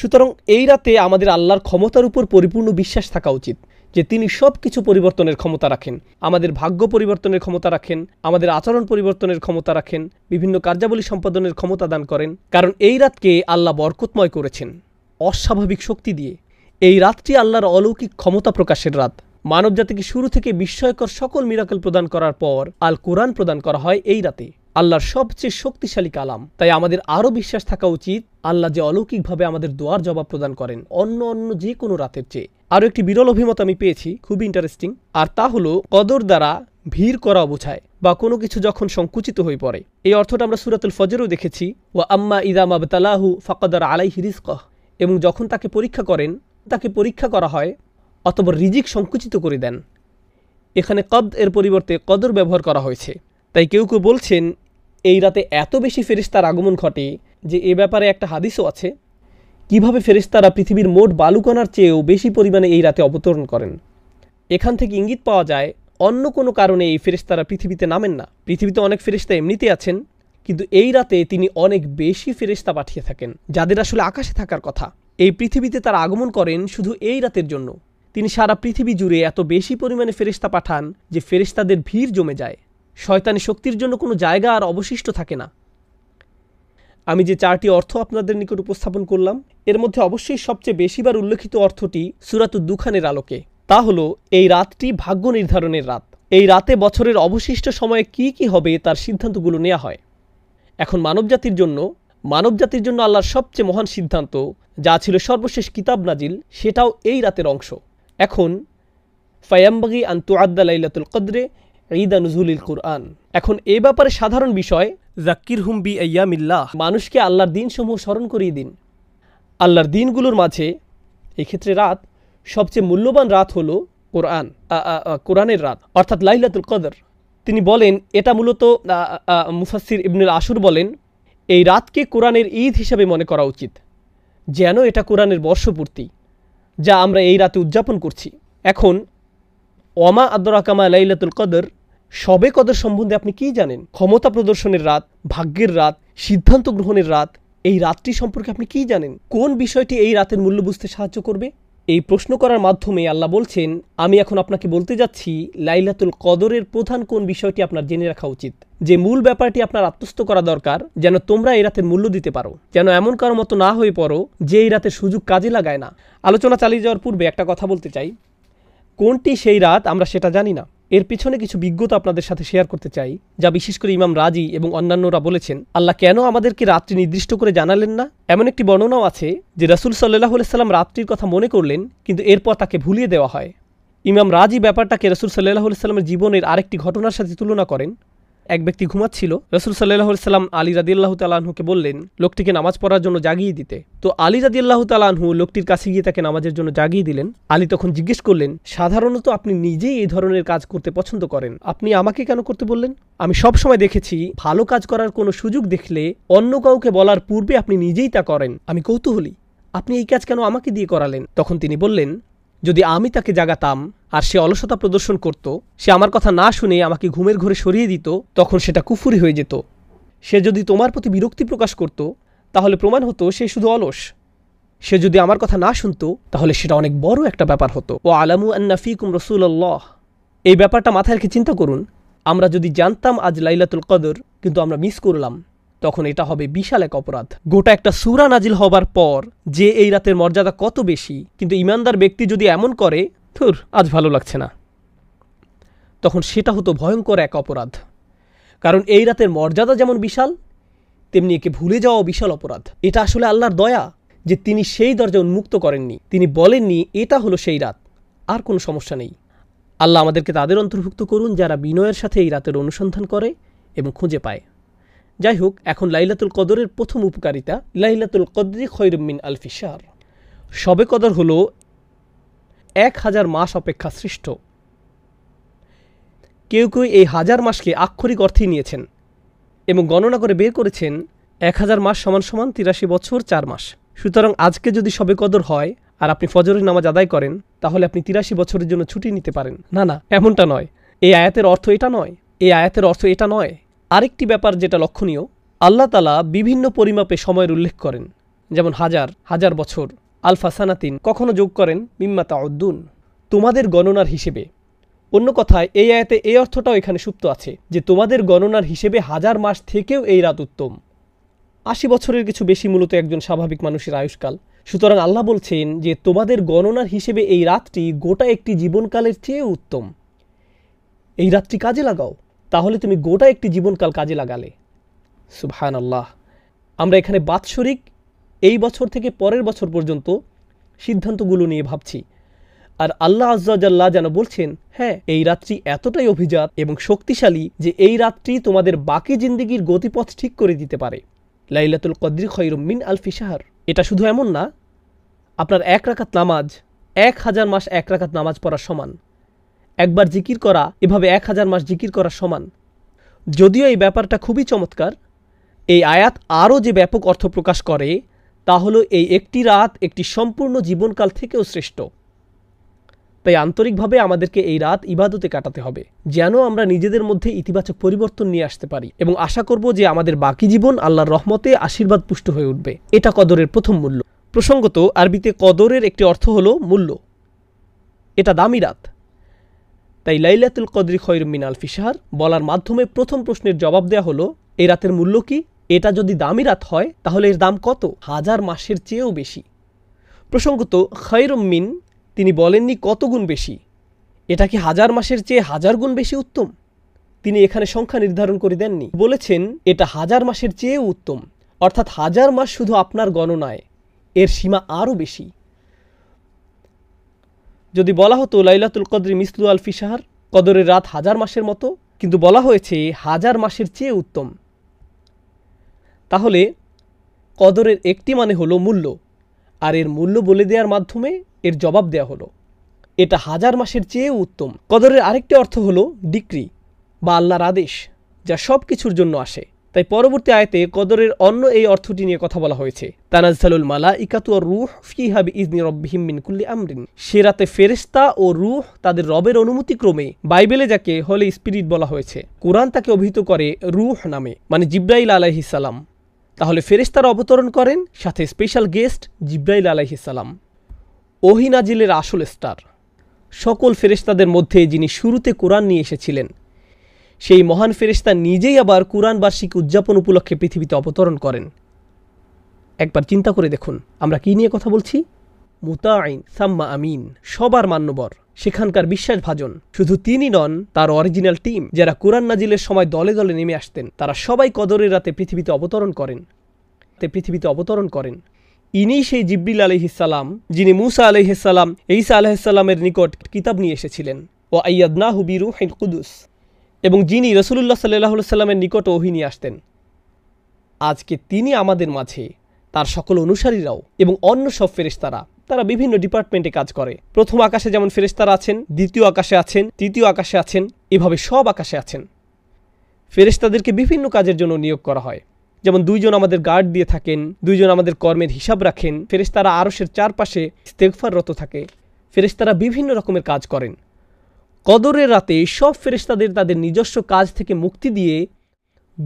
সুতরাং এই রাতে আমাদের আল্লাহর ক্ষমতার উপর পরিপূর্ণ বিশ্বাস থাকা উচিত যে তিনি সব কিছু পরিবর্তনের ক্ষমতা রাখেন আমাদের ভাগ্য পরিবর্তনের ক্ষমতা রাখেন আমাদের আচরণ পরিবর্তনের ক্ষমতা রাখেন বিভিন্ন কার্যাবলী সম্পাদনের ক্ষমতা দান করেন কারণ এই রাতকে আল্লাহ বরকতময় করেছেন অস্বাভাবিক শক্তি দিয়ে এই রাতটি আল্লাহর অলৌকিক ক্ষমতা প্রকাশের রাত মানবজাতিকে শুরু থেকে বিস্ময়কর সকল মিরাকল প্রদান করার পর আল কোরআন প্রদান করা হয় এই রাতে আল্লাহর সবচেয়ে শক্তিশালী কালাম তাই আমাদের আরও বিশ্বাস থাকা উচিত আল্লাহ যে অলৌকিকভাবে আমাদের দোয়ার জবাব প্রদান করেন অন্য অন্য যে কোনো রাতের চেয়ে আরও একটি বিরল অভিমত আমি পেয়েছি খুবই ইন্টারেস্টিং আর তা হলো কদর দ্বারা ভিড় করা বোঝায় বা কোনো কিছু যখন সংকুচিত হয়ে পড়ে এই অর্থটা আমরা সুরাতুল ফজরও দেখেছি ও আম্মা ইদাম আবতালাহু ফাকাদার আলাই হিরিজকহ এবং যখন তাকে পরীক্ষা করেন তাকে পরীক্ষা করা হয় অথবা রিজিক সংকুচিত করে দেন এখানে কদ এর পরিবর্তে কদর ব্যবহার করা হয়েছে তাই কেউ কেউ বলছেন এই রাতে এত বেশি ফেরিস্তার আগমন ঘটে যে এ ব্যাপারে একটা হাদিসও আছে কিভাবে ফেরিস্তারা পৃথিবীর মোট বালুকণার চেয়েও বেশি পরিমাণে এই রাতে অবতরণ করেন এখান থেকে ইঙ্গিত পাওয়া যায় অন্য কোনো কারণে এই ফেরিস্তারা পৃথিবীতে নামেন না পৃথিবীতে অনেক ফেরিস্তা এমনিতে আছেন কিন্তু এই রাতে তিনি অনেক বেশি ফেরিস্তা পাঠিয়ে থাকেন যাদের আসলে আকাশে থাকার কথা এই পৃথিবীতে তারা আগমন করেন শুধু এই রাতের জন্য তিনি সারা পৃথিবী জুড়ে এত বেশি পরিমাণে ফেরিস্তা পাঠান যে ফেরিস্তাদের ভিড় জমে যায় শয়তানি শক্তির জন্য কোনো জায়গা আর অবশিষ্ট থাকে না আমি যে চারটি অর্থ আপনাদের নিকট উপস্থাপন করলাম এর মধ্যে অবশ্যই সবচেয়ে বেশিবার উল্লেখিত অর্থটি সুরাতু দুখানের আলোকে তা হলো এই রাতটি ভাগ্য নির্ধারণের রাত এই রাতে বছরের অবশিষ্ট সময়ে কি কি হবে তার সিদ্ধান্তগুলো নেওয়া হয় এখন মানবজাতির জন্য মানবজাতির জন্য আল্লাহর সবচেয়ে মহান সিদ্ধান্ত যা ছিল সর্বশেষ কিতাব নাজিল সেটাও এই রাতের অংশ এখন ফায়াম্বাগি আন্তু আদ্দা লাইলাতুল কদ্রে ঈদা নজরুল কুরআন এখন এ ব্যাপারে সাধারণ বিষয় জাকির হুম বি আয়ামিল্লাহ মানুষকে আল্লাহর দিনসমূহ স্মরণ করিয়ে দিন আল্লাহর দিনগুলোর মাঝে এক্ষেত্রে রাত সবচেয়ে মূল্যবান রাত হল কোরআন কোরআনের রাত অর্থাৎ লাইলাতুল কদর তিনি বলেন এটা মূলত মুফাসির ইবনুল আসুর বলেন এই রাতকে কোরআনের ঈদ হিসাবে মনে করা উচিত যেন এটা কোরআনের বর্ষপূর্তি যা আমরা এই রাতে উদযাপন করছি এখন অমা আদরাকামা লাইলাতুল কদর সবে কদর সম্বন্ধে আপনি কি জানেন ক্ষমতা প্রদর্শনের রাত ভাগ্যের রাত সিদ্ধান্ত গ্রহণের রাত এই রাতটি সম্পর্কে আপনি কি জানেন কোন বিষয়টি এই রাতের মূল্য বুঝতে সাহায্য করবে এই প্রশ্ন করার মাধ্যমে আল্লাহ বলছেন আমি এখন আপনাকে বলতে যাচ্ছি লাইলাতুল কদরের প্রধান কোন বিষয়টি আপনার জেনে রাখা উচিত যে মূল ব্যাপারটি আপনার আত্মস্থ করা দরকার যেন তোমরা এই রাতের মূল্য দিতে পারো যেন এমন কারো মতো না হয়ে পড়ো যে এই রাতের সুযোগ কাজে লাগায় না আলোচনা চালিয়ে যাওয়ার পূর্বে একটা কথা বলতে চাই কোনটি সেই রাত আমরা সেটা জানি না এর পিছনে কিছু বিজ্ঞতা আপনাদের সাথে শেয়ার করতে চাই যা বিশেষ করে ইমাম রাজি এবং অন্যান্যরা বলেছেন আল্লাহ কেন আমাদেরকে রাত্রি নির্দিষ্ট করে জানালেন না এমন একটি বর্ণনাও আছে যে রাসুল সাল্লাহ সাল্লাম রাত্রির কথা মনে করলেন কিন্তু এরপর তাকে ভুলিয়ে দেওয়া হয় ইমাম রাজি ব্যাপারটাকে রসুল সাল্লাহ সাল্লামের জীবনের আরেকটি ঘটনার সাথে তুলনা করেন এক ব্যক্তি ঘুমাচ্ছিল রসুল সাল্লাহ সাল্লাম আলী রাদিল্লাহ তালাহুকে বললেন লোকটিকে নামাজ পড়ার জন্য জাগিয়ে দিতে তো আলী রাদিল্লাহ তালাহু লোকটির কাছে গিয়ে তাকে নামাজের জন্য জাগিয়ে দিলেন আলী তখন জিজ্ঞেস করলেন সাধারণত আপনি নিজেই এই ধরনের কাজ করতে পছন্দ করেন আপনি আমাকে কেন করতে বললেন আমি সব সময় দেখেছি ভালো কাজ করার কোনো সুযোগ দেখলে অন্য কাউকে বলার পূর্বে আপনি নিজেই তা করেন আমি কৌতূহলী আপনি এই কাজ কেন আমাকে দিয়ে করালেন তখন তিনি বললেন যদি আমি তাকে জাগাতাম আর সে অলসতা প্রদর্শন করত সে আমার কথা না শুনে আমাকে ঘুমের ঘরে সরিয়ে দিত তখন সেটা কুফুরি হয়ে যেত সে যদি তোমার প্রতি বিরক্তি প্রকাশ করত তাহলে প্রমাণ হতো সে শুধু অলস সে যদি আমার কথা না শুনতো তাহলে সেটা অনেক বড় একটা ব্যাপার হতো ও আলামু আন্নাফিকুম রসুল্লাহ এই ব্যাপারটা মাথায় রেখে চিন্তা করুন আমরা যদি জানতাম আজ লাইলাতুল কদর কিন্তু আমরা মিস করলাম তখন এটা হবে বিশাল এক অপরাধ গোটা একটা সুরা নাজিল হবার পর যে এই রাতের মর্যাদা কত বেশি কিন্তু ইমানদার ব্যক্তি যদি এমন করে থুর আজ ভালো লাগছে না তখন সেটা হতো ভয়ঙ্কর এক অপরাধ কারণ এই রাতের মর্যাদা যেমন বিশাল তেমনি একে ভুলে যাওয়া বিশাল অপরাধ এটা আসলে আল্লাহর দয়া যে তিনি সেই দরজা উন্মুক্ত করেননি তিনি বলেননি এটা হলো সেই রাত আর কোনো সমস্যা নেই আল্লাহ আমাদেরকে তাদের অন্তর্ভুক্ত করুন যারা বিনয়ের সাথে এই রাতের অনুসন্ধান করে এবং খুঁজে পায় যাই হোক এখন লাইলাতুল কদরের প্রথম উপকারিতা লাইলাতুল কদরি খৈরুমিন আলফিসার সবে কদর হল এক হাজার মাস অপেক্ষা সৃষ্ট কেউ কেউ এই হাজার মাসকে আক্ষরিক অর্থেই নিয়েছেন এবং গণনা করে বের করেছেন এক হাজার মাস সমান সমান তিরাশি বছর চার মাস সুতরাং আজকে যদি সবে কদর হয় আর আপনি ফজরের নামাজ আদায় করেন তাহলে আপনি তিরাশি বছরের জন্য ছুটি নিতে পারেন না না এমনটা নয় এই আয়াতের অর্থ এটা নয় এই আয়াতের অর্থ এটা নয় আরেকটি ব্যাপার যেটা লক্ষণীয় আল্লাহ তালা বিভিন্ন পরিমাপে সময়ের উল্লেখ করেন যেমন হাজার হাজার বছর আলফা সানাতিন কখনো যোগ করেন মিম্মাতা উদ্দুন তোমাদের গণনার হিসেবে অন্য কথায় এই আয়াতে এই অর্থটাও এখানে সুপ্ত আছে যে তোমাদের গণনার হিসেবে হাজার মাস থেকেও এই রাত উত্তম আশি বছরের কিছু বেশি মূলত একজন স্বাভাবিক মানুষের আয়ুষ্কাল সুতরাং আল্লাহ বলছেন যে তোমাদের গণনার হিসেবে এই রাতটি গোটা একটি জীবনকালের চেয়ে উত্তম এই রাতটি কাজে লাগাও তাহলে তুমি গোটা একটি জীবনকাল কাজে লাগালে সুবহান আল্লাহ আমরা এখানে বাৎসরিক এই বছর থেকে পরের বছর পর্যন্ত সিদ্ধান্তগুলো নিয়ে ভাবছি আর আল্লাহ আজ্লাহ যেন বলছেন হ্যাঁ এই রাত্রি এতটাই অভিজাত এবং শক্তিশালী যে এই রাত্রি তোমাদের বাকি জিন্দিগির গতিপথ ঠিক করে দিতে পারে লাইলাতুল কদ্রি খৈরমিন আল ফিসাহার এটা শুধু এমন না আপনার এক রাকাত নামাজ এক হাজার মাস এক রাকাত নামাজ পড়ার সমান একবার জিকির করা এভাবে এক হাজার মাস জিকির করা সমান যদিও এই ব্যাপারটা খুবই চমৎকার এই আয়াত আরও যে ব্যাপক অর্থ প্রকাশ করে তা হলো এই একটি রাত একটি সম্পূর্ণ জীবনকাল থেকেও শ্রেষ্ঠ তাই আন্তরিকভাবে আমাদেরকে এই রাত ইবাদতে কাটাতে হবে যেন আমরা নিজেদের মধ্যে ইতিবাচক পরিবর্তন নিয়ে আসতে পারি এবং আশা করব যে আমাদের বাকি জীবন আল্লাহর রহমতে আশীর্বাদ পুষ্ট হয়ে উঠবে এটা কদরের প্রথম মূল্য প্রসঙ্গত আরবিতে কদরের একটি অর্থ হলো মূল্য এটা দামি রাত তাই লাইলাতুল কদরি খৈর মিনাল ফিসার বলার মাধ্যমে প্রথম প্রশ্নের জবাব দেয়া হলো এ রাতের মূল্য কি এটা যদি দামি রাত হয় তাহলে এর দাম কত হাজার মাসের চেয়েও বেশি প্রসঙ্গত খৈরমিন তিনি বলেননি কত গুণ বেশি এটা কি হাজার মাসের চেয়ে হাজার গুণ বেশি উত্তম তিনি এখানে সংখ্যা নির্ধারণ করে দেননি বলেছেন এটা হাজার মাসের চেয়েও উত্তম অর্থাৎ হাজার মাস শুধু আপনার গণনায় এর সীমা আরও বেশি যদি বলা হতো লাইলাতুল কদরি মিসলু আল ফিসাহার কদরের রাত হাজার মাসের মতো কিন্তু বলা হয়েছে হাজার মাসের চেয়ে উত্তম তাহলে কদরের একটি মানে হলো মূল্য আর এর মূল্য বলে দেওয়ার মাধ্যমে এর জবাব দেয়া হলো এটা হাজার মাসের চেয়ে উত্তম কদরের আরেকটি অর্থ হলো ডিক্রি বা আল্লাহর আদেশ যা সব কিছুর জন্য আসে তাই পরবর্তী আয়তে কদরের অন্য এই অর্থটি নিয়ে কথা বলা হয়েছে তানাজ্জালুল মালা ইকাতুয়া রুহ হাবি ইজনি রব্বিহিম মিন কুল্লি আমরিন সে রাতে ফেরেস্তা ও রুহ তাদের রবের অনুমতিক্রমে বাইবেলে যাকে হলে স্পিরিট বলা হয়েছে কোরআন তাকে অভিহিত করে রুহ নামে মানে জিব্রাইল আলাইহিসাল্লাম তাহলে ফেরেস্তারা অবতরণ করেন সাথে স্পেশাল গেস্ট জিব্রাইল সালাম ওহিনাজিলের আসল স্টার সকল ফেরেস্তাদের মধ্যে যিনি শুরুতে কোরআন নিয়ে এসেছিলেন সেই মহান ফেরিস্তা নিজেই আবার কুরআন বার্ষিক উদযাপন উপলক্ষে পৃথিবীতে অবতরণ করেন একবার চিন্তা করে দেখুন আমরা কি নিয়ে কথা বলছি মুতাইন সাম্মা আমিন সবার মান্যবর সেখানকার বিশ্বাস ভাজন শুধু তিনি নন তার অরিজিনাল টিম যারা কোরআন নাজিলের সময় দলে দলে নেমে আসতেন তারা সবাই কদরের রাতে পৃথিবীতে অবতরণ করেন তে পৃথিবীতে অবতরণ করেন ইনি সেই জিব্রিল আলহিসাল্লাম যিনি মুসা আলহিসাল্লাম এইসা আলহিসাল্লামের নিকট কিতাব নিয়ে এসেছিলেন ও না হুবিরু হেন কুদুস এবং যিনি রসুলুল্লাহ সাল্লাহ সাল্লামের নিকট ওহি আসতেন আজকে তিনি আমাদের মাঝে তার সকল অনুসারীরাও এবং অন্য সব ফেরিস্তারা তারা বিভিন্ন ডিপার্টমেন্টে কাজ করে প্রথম আকাশে যেমন ফেরেস্তারা আছেন দ্বিতীয় আকাশে আছেন তৃতীয় আকাশে আছেন এভাবে সব আকাশে আছেন ফেরেস্তাদেরকে বিভিন্ন কাজের জন্য নিয়োগ করা হয় যেমন দুইজন আমাদের গার্ড দিয়ে থাকেন দুইজন আমাদের কর্মের হিসাব রাখেন ফেরেস্তারা আরসের চারপাশে স্তেকফাররত থাকে ফেরেস্তারা বিভিন্ন রকমের কাজ করেন কদরের রাতে সব ফেরেস্তাদের তাদের নিজস্ব কাজ থেকে মুক্তি দিয়ে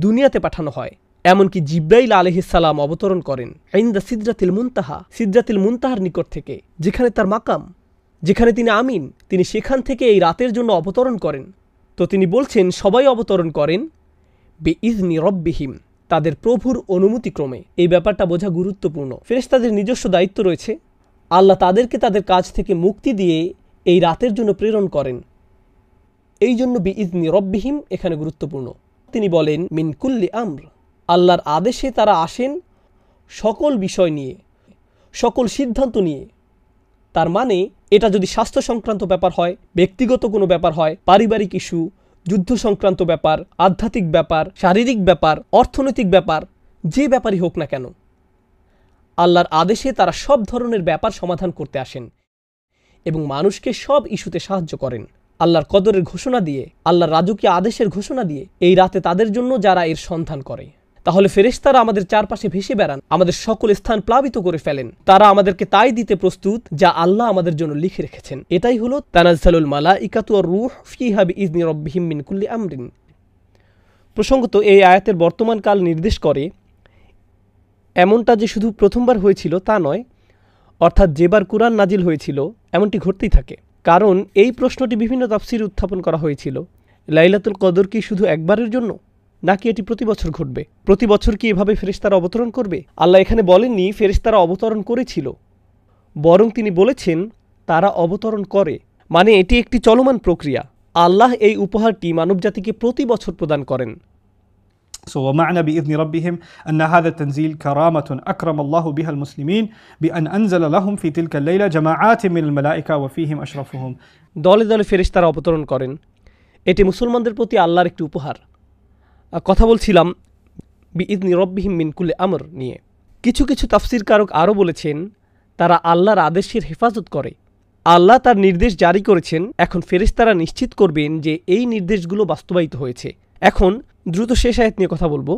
দুনিয়াতে পাঠানো হয় এমনকি জিব্রাইল সালাম অবতরণ করেন আইন্দা সিদ্রাতিল মুনতাহা সিদ্রাতিল মুনতাহার নিকট থেকে যেখানে তার মাকাম যেখানে তিনি আমিন তিনি সেখান থেকে এই রাতের জন্য অবতরণ করেন তো তিনি বলছেন সবাই অবতরণ করেন বে ইজনি রব্বিহিম তাদের প্রভুর অনুমতিক্রমে এই ব্যাপারটা বোঝা গুরুত্বপূর্ণ ফেরেস্তাদের নিজস্ব দায়িত্ব রয়েছে আল্লাহ তাদেরকে তাদের কাজ থেকে মুক্তি দিয়ে এই রাতের জন্য প্রেরণ করেন এই জন্য বি ইদনি রব্বিহিম এখানে গুরুত্বপূর্ণ তিনি বলেন মিনকুল্লি আমর আল্লাহর আদেশে তারা আসেন সকল বিষয় নিয়ে সকল সিদ্ধান্ত নিয়ে তার মানে এটা যদি স্বাস্থ্য সংক্রান্ত ব্যাপার হয় ব্যক্তিগত কোনো ব্যাপার হয় পারিবারিক ইস্যু যুদ্ধ সংক্রান্ত ব্যাপার আধ্যাত্মিক ব্যাপার শারীরিক ব্যাপার অর্থনৈতিক ব্যাপার যে ব্যাপারই হোক না কেন আল্লাহর আদেশে তারা সব ধরনের ব্যাপার সমাধান করতে আসেন এবং মানুষকে সব ইস্যুতে সাহায্য করেন আল্লাহর কদরের ঘোষণা দিয়ে আল্লাহর রাজকীয় আদেশের ঘোষণা দিয়ে এই রাতে তাদের জন্য যারা এর সন্ধান করে তাহলে ফেরেশতারা আমাদের চারপাশে ভেসে বেড়ান আমাদের সকল স্থান প্লাবিত করে ফেলেন তারা আমাদেরকে তাই দিতে প্রস্তুত যা আল্লাহ আমাদের জন্য লিখে রেখেছেন এটাই হলো তানাজালুল মালা ইকাতুয়ার রুহ ফিহাবি ইজনি রব্বিহিম মিন কুল্লি আমরিন প্রসঙ্গত এই আয়াতের বর্তমান কাল নির্দেশ করে এমনটা যে শুধু প্রথমবার হয়েছিল তা নয় অর্থাৎ যেবার কুরআন নাজিল হয়েছিল এমনটি ঘটতেই থাকে কারণ এই প্রশ্নটি বিভিন্ন তাফসির উত্থাপন করা হয়েছিল লাইলাতুল কদর কি শুধু একবারের জন্য নাকি এটি প্রতি বছর ঘটবে প্রতি বছর কি এভাবে ফেরিস্তারা অবতরণ করবে আল্লাহ এখানে বলেননি ফেরিস্তারা অবতরণ করেছিল বরং তিনি বলেছেন তারা অবতরণ করে মানে এটি একটি চলমান প্রক্রিয়া আল্লাহ এই উপহারটি মানবজাতিকে প্রতি বছর প্রদান করেন So, ومعنى بإذن ربهم أن هذا التنزيل كرامة أكرم الله بها المسلمين بأن أنزل لهم في تلك الليلة جماعات من الملائكة وفيهم أشرفهم দলে দলে ফেরেশতারা অবতরণ করেন এটি মুসলমানদের প্রতি আল্লাহর একটি উপহার কথা বলছিলাম বিইদনি রব্বিহিম মিনকুলে আমর নিয়ে কিছু কিছু তাফসির আরও বলেছেন তারা আল্লাহর আদেশের হেফাজত করে আল্লাহ তার নির্দেশ জারি করেছেন এখন ফেরেশতারা নিশ্চিত করবেন যে এই নির্দেশগুলো বাস্তবায়িত হয়েছে এখন দ্রুত শেষ আয়াত নিয়ে কথা বলবো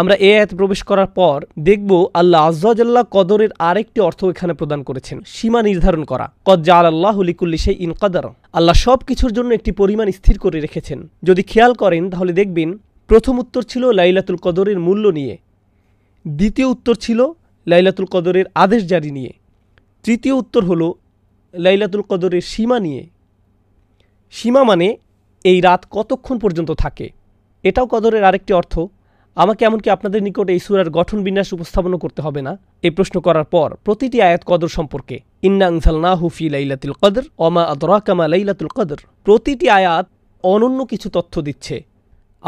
আমরা এ আয়াত প্রবেশ করার পর দেখব আল্লাহ আজ্লাহ কদরের আরেকটি অর্থ এখানে প্রদান করেছেন সীমা নির্ধারণ করা কদ কজ্জা আল্লাহ লিকুল্লি সেই ইনকাদার আল্লাহ সব কিছুর জন্য একটি পরিমাণ স্থির করে রেখেছেন যদি খেয়াল করেন তাহলে দেখবেন প্রথম উত্তর ছিল লাইলাতুল কদরের মূল্য নিয়ে দ্বিতীয় উত্তর ছিল লাইলাতুল কদরের আদেশ জারি নিয়ে তৃতীয় উত্তর হলো লাইলাতুল কদরের সীমা নিয়ে সীমা মানে এই রাত কতক্ষণ পর্যন্ত থাকে এটাও কদরের আরেকটি অর্থ আমাকে এমনকি আপনাদের নিকট এই সুরার গঠন বিন্যাস উপস্থাপন করতে হবে না এই প্রশ্ন করার পর প্রতিটি আয়াত কদর সম্পর্কে হুফি লাইলাতুল কদর অমা লাইলাতুল কদর প্রতিটি আয়াত অনন্য কিছু তথ্য দিচ্ছে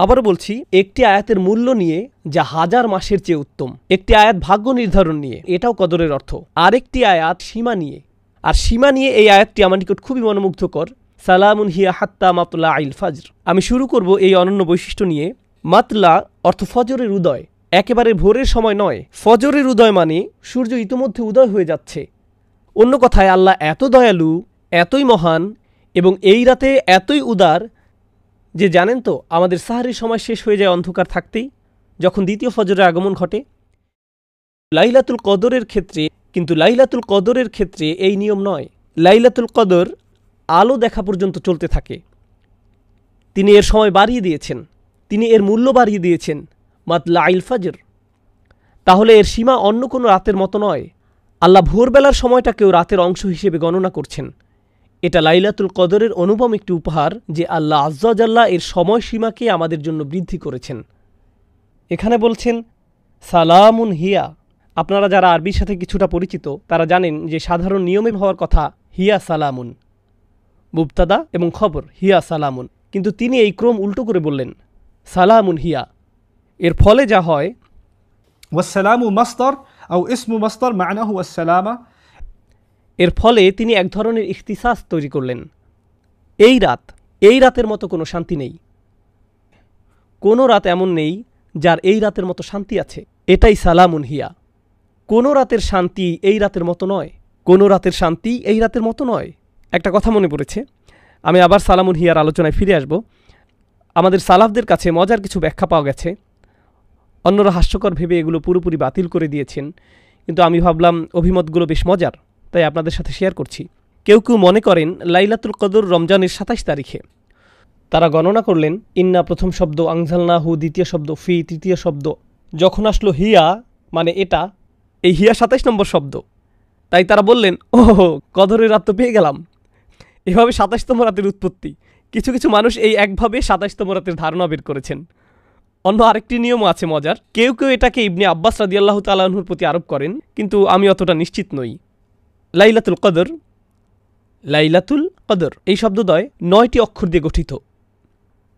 আবার বলছি একটি আয়াতের মূল্য নিয়ে যা হাজার মাসের চেয়ে উত্তম একটি আয়াত ভাগ্য নির্ধারণ নিয়ে এটাও কদরের অর্থ আরেকটি আয়াত সীমা নিয়ে আর সীমা নিয়ে এই আয়াতটি আমার নিকট খুবই মনোমুগ্ধকর সালামুন হিয়া হাত্তা মাতলা আইল ফাজর আমি শুরু করব এই অনন্য বৈশিষ্ট্য নিয়ে মাতলা অর্থ ফজরের উদয় একেবারে ভোরের সময় নয় ফজরের উদয় মানে সূর্য ইতোমধ্যে উদয় হয়ে যাচ্ছে অন্য কথায় আল্লাহ এত দয়ালু এতই মহান এবং এই রাতে এতই উদার যে জানেন তো আমাদের সাহারির সময় শেষ হয়ে যায় অন্ধকার থাকতেই যখন দ্বিতীয় ফজরের আগমন ঘটে লাইলাতুল কদরের ক্ষেত্রে কিন্তু লাইলাতুল কদরের ক্ষেত্রে এই নিয়ম নয় লাইলাতুল কদর আলো দেখা পর্যন্ত চলতে থাকে তিনি এর সময় বাড়িয়ে দিয়েছেন তিনি এর মূল্য বাড়িয়ে দিয়েছেন মাতলা আইল ফাজর তাহলে এর সীমা অন্য কোনো রাতের মতো নয় আল্লাহ ভোরবেলার সময়টাকেও রাতের অংশ হিসেবে গণনা করছেন এটা লাইলাতুল কদরের অনুপম একটি উপহার যে আল্লাহ আজ্জাল্লাহ এর সময়সীমাকে আমাদের জন্য বৃদ্ধি করেছেন এখানে বলছেন সালামুন হিয়া আপনারা যারা আরবির সাথে কিছুটা পরিচিত তারা জানেন যে সাধারণ নিয়মে হওয়ার কথা হিয়া সালামুন মুবতাদা এবং খবর হিয়া সালামুন কিন্তু তিনি এই ক্রম উল্টো করে বললেন সালামুন হিয়া এর ফলে যা হয় ওয়াসালামু মাস্তর আউ ইসমু মাস্তর মানাহু আসসালামা এর ফলে তিনি এক ধরনের ইখতিসাস তৈরি করলেন এই রাত এই রাতের মতো কোনো শান্তি নেই কোনো রাত এমন নেই যার এই রাতের মতো শান্তি আছে এটাই সালামুন হিয়া কোনো রাতের শান্তি এই রাতের মতো নয় কোনো রাতের শান্তি এই রাতের মতো নয় একটা কথা মনে পড়েছে আমি আবার সালামুন হিয়ার আলোচনায় ফিরে আসব আমাদের সালাফদের কাছে মজার কিছু ব্যাখ্যা পাওয়া গেছে অন্যরা হাস্যকর ভেবে এগুলো পুরোপুরি বাতিল করে দিয়েছেন কিন্তু আমি ভাবলাম অভিমতগুলো বেশ মজার তাই আপনাদের সাথে শেয়ার করছি কেউ কেউ মনে করেন লাইলাতুল কদর রমজানের সাতাশ তারিখে তারা গণনা করলেন ইন্না প্রথম শব্দ হু দ্বিতীয় শব্দ ফি তৃতীয় শব্দ যখন আসলো হিয়া মানে এটা এই হিয়া সাতাইশ নম্বর শব্দ তাই তারা বললেন ও কদরের রাত তো পেয়ে গেলাম এভাবে সাতাশতম রাতের উৎপত্তি কিছু কিছু মানুষ এই একভাবে সাতাশতম রাতের ধারণা বের করেছেন অন্য আরেকটি নিয়মও আছে মজার কেউ কেউ এটাকে ইবনে আব্বাস রাদিয়াল্লাহ তালাহুর প্রতি আরোপ করেন কিন্তু আমি অতটা নিশ্চিত নই লাইলাতুল কদর লাইলাতুল কদর এই শব্দদ্বয় নয়টি অক্ষর দিয়ে গঠিত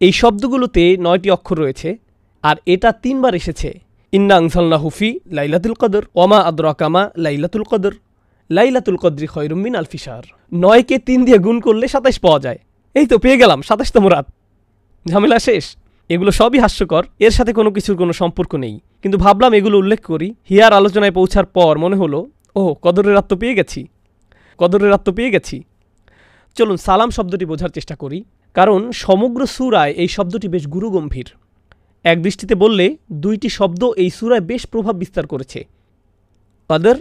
এই শব্দগুলোতে নয়টি অক্ষর রয়েছে আর এটা তিনবার এসেছে ইন্না আংসাল্লা হুফি লাইলাতুল কদর ওমা আদরাকামা লাইলাতুল কদর লাইলাতুল কদ্রি আল আলফিসার নয়কে তিন দিয়ে গুণ করলে সাতাশ পাওয়া যায় এই তো পেয়ে গেলাম সাতাশতম রাত ঝামেলা শেষ এগুলো সবই হাস্যকর এর সাথে কোনো কিছুর কোনো সম্পর্ক নেই কিন্তু ভাবলাম এগুলো উল্লেখ করি হিয়ার আলোচনায় পৌঁছার পর মনে হলো ও কদরের রাত পেয়ে গেছি কদরের রাত পেয়ে গেছি চলুন সালাম শব্দটি বোঝার চেষ্টা করি কারণ সমগ্র সুরায় এই শব্দটি বেশ গুরুগম্ভীর এক দৃষ্টিতে বললে দুইটি শব্দ এই সুরায় বেশ প্রভাব বিস্তার করেছে কদর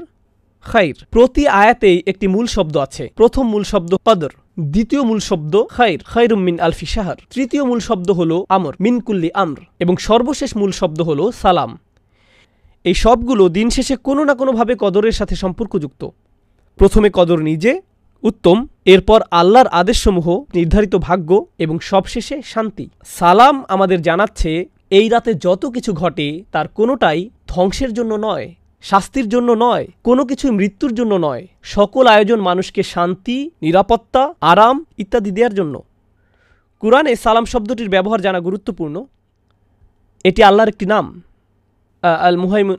খাইর প্রতি আয়াতেই একটি মূল শব্দ আছে প্রথম মূল শব্দ কদর দ্বিতীয় মূল শব্দ খাইর খাইর মিন আলফি শাহর তৃতীয় মূল শব্দ হল আমর মিনকুল্লি আমর এবং সর্বশেষ মূল শব্দ হল সালাম এই সবগুলো দিন শেষে কোনো না কোনোভাবে কদরের সাথে সম্পর্কযুক্ত প্রথমে কদর নিজে উত্তম এরপর আল্লাহর আদেশসমূহ নির্ধারিত ভাগ্য এবং সবশেষে শান্তি সালাম আমাদের জানাচ্ছে এই রাতে যত কিছু ঘটে তার কোনোটাই ধ্বংসের জন্য নয় শাস্তির জন্য নয় কোনো কিছু মৃত্যুর জন্য নয় সকল আয়োজন মানুষকে শান্তি নিরাপত্তা আরাম ইত্যাদি দেওয়ার জন্য কোরআনে সালাম শব্দটির ব্যবহার জানা গুরুত্বপূর্ণ এটি আল্লাহর একটি নাম আল মুহাইমুন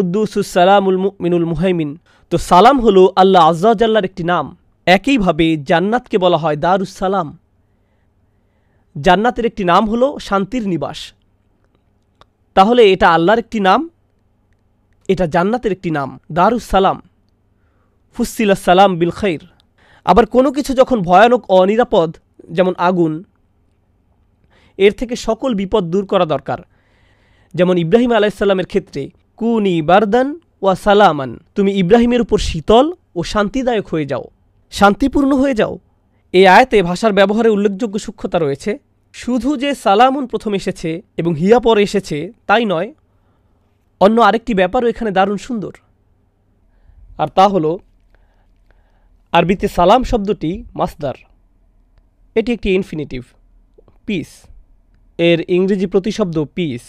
উদ্দুসুসালামুল মিনুল মুহাইমিন তো সালাম হল আল্লাহ আজাল্লার একটি নাম একইভাবে জান্নাতকে বলা হয় দারুসালাম জান্নাতের একটি নাম হলো শান্তির নিবাস তাহলে এটা আল্লাহর একটি নাম এটা জান্নাতের একটি নাম দারুস সালাম ফুসিলা সালাম বিল খৈর আবার কোনো কিছু যখন ভয়ানক অনিরাপদ যেমন আগুন এর থেকে সকল বিপদ দূর করা দরকার যেমন ইব্রাহিম আলাইসাল্লামের ক্ষেত্রে কুনি বারদান ওয়া সালামান তুমি ইব্রাহিমের উপর শীতল ও শান্তিদায়ক হয়ে যাও শান্তিপূর্ণ হয়ে যাও এই আয়তে ভাষার ব্যবহারে উল্লেখযোগ্য সূক্ষ্মতা রয়েছে শুধু যে সালামুন প্রথম এসেছে এবং হিয়া পরে এসেছে তাই নয় অন্য আরেকটি ব্যাপারও এখানে দারুণ সুন্দর আর তা হলো আরবিতে সালাম শব্দটি মাসদার এটি একটি ইনফিনিটিভ পিস এর ইংরেজি প্রতিশব্দ পিস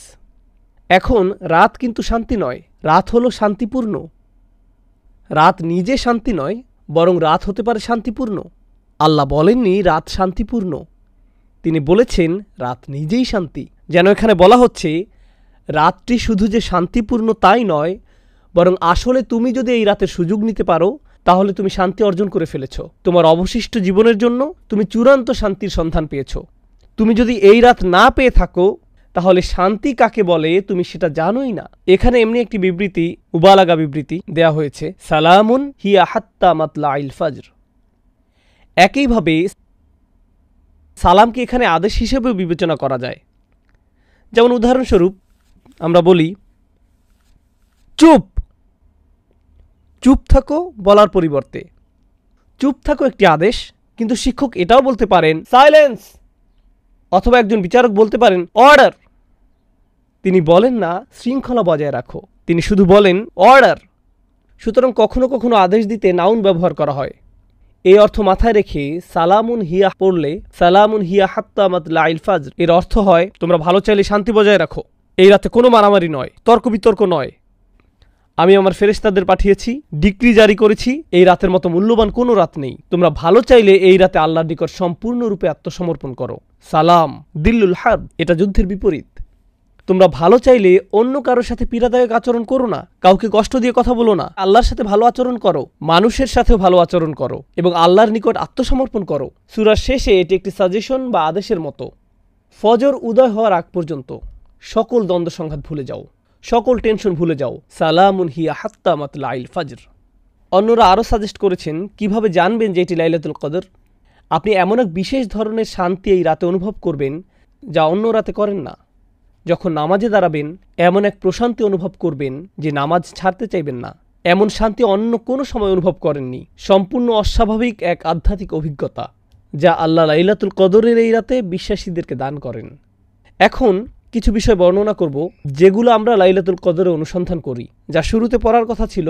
এখন রাত কিন্তু শান্তি নয় রাত হলো শান্তিপূর্ণ রাত নিজে শান্তি নয় বরং রাত হতে পারে শান্তিপূর্ণ আল্লাহ বলেননি রাত শান্তিপূর্ণ তিনি বলেছেন রাত নিজেই শান্তি যেন এখানে বলা হচ্ছে রাতটি শুধু যে শান্তিপূর্ণ তাই নয় বরং আসলে তুমি যদি এই রাতের সুযোগ নিতে পারো তাহলে তুমি শান্তি অর্জন করে ফেলেছ তোমার অবশিষ্ট জীবনের জন্য তুমি চূড়ান্ত শান্তির সন্ধান পেয়েছ তুমি যদি এই রাত না পেয়ে থাকো তাহলে শান্তি কাকে বলে তুমি সেটা জানোই না এখানে এমনি একটি বিবৃতি উবালাগা বিবৃতি দেয়া হয়েছে সালামুন হিয়া হাত্তা মাতলা আইল ফাজর একইভাবে সালামকে এখানে আদেশ হিসেবেও বিবেচনা করা যায় যেমন উদাহরণস্বরূপ আমরা বলি চুপ চুপ থাকো বলার পরিবর্তে চুপ থাকো একটি আদেশ কিন্তু শিক্ষক এটাও বলতে পারেন সাইলেন্স অথবা একজন বিচারক বলতে পারেন অর্ডার তিনি বলেন না শৃঙ্খলা বজায় রাখো তিনি শুধু বলেন অর্ডার সুতরাং কখনো কখনো আদেশ দিতে নাউন ব্যবহার করা হয় এই অর্থ মাথায় রেখে সালামুন হিয়া পড়লে সালামুন হিয়া হাত্তা মাতলা আইল এর অর্থ হয় তোমরা ভালো চাইলে শান্তি বজায় রাখো এই রাতে কোনো মারামারি নয় তর্ক বিতর্ক নয় আমি আমার ফেরেস্তাদের পাঠিয়েছি ডিক্রি জারি করেছি এই রাতের মতো মূল্যবান কোনো রাত নেই তোমরা ভালো চাইলে এই রাতে আল্লাহর নিকট সম্পূর্ণরূপে আত্মসমর্পণ করো সালাম দিল্লুল হাব এটা যুদ্ধের বিপরীত তোমরা ভালো চাইলে অন্য কারোর সাথে পীড়াদায়ক আচরণ করো না কাউকে কষ্ট দিয়ে কথা বলো না আল্লাহর সাথে ভালো আচরণ করো মানুষের সাথেও ভালো আচরণ করো এবং আল্লাহর নিকট আত্মসমর্পণ করো সুরার শেষে এটি একটি সাজেশন বা আদেশের মতো ফজর উদয় হওয়ার আগ পর্যন্ত সকল দ্বন্দ্ব সংঘাত ভুলে যাও সকল টেনশন ভুলে যাও সালামুন হিয়া হাত্তা মাত লাইল ফাজর অন্যরা আরও সাজেস্ট করেছেন কিভাবে জানবেন যে এটি লাইলাতুল কদর আপনি এমন এক বিশেষ ধরনের শান্তি এই রাতে অনুভব করবেন যা অন্য রাতে করেন না যখন নামাজে দাঁড়াবেন এমন এক প্রশান্তি অনুভব করবেন যে নামাজ ছাড়তে চাইবেন না এমন শান্তি অন্য কোনো সময় অনুভব করেননি সম্পূর্ণ অস্বাভাবিক এক আধ্যাত্মিক অভিজ্ঞতা যা আল্লাহ লাইলাতুল কদরের এই রাতে বিশ্বাসীদেরকে দান করেন এখন কিছু বিষয় বর্ণনা করব যেগুলো আমরা লাইলাতুল কদরে অনুসন্ধান করি যা শুরুতে পড়ার কথা ছিল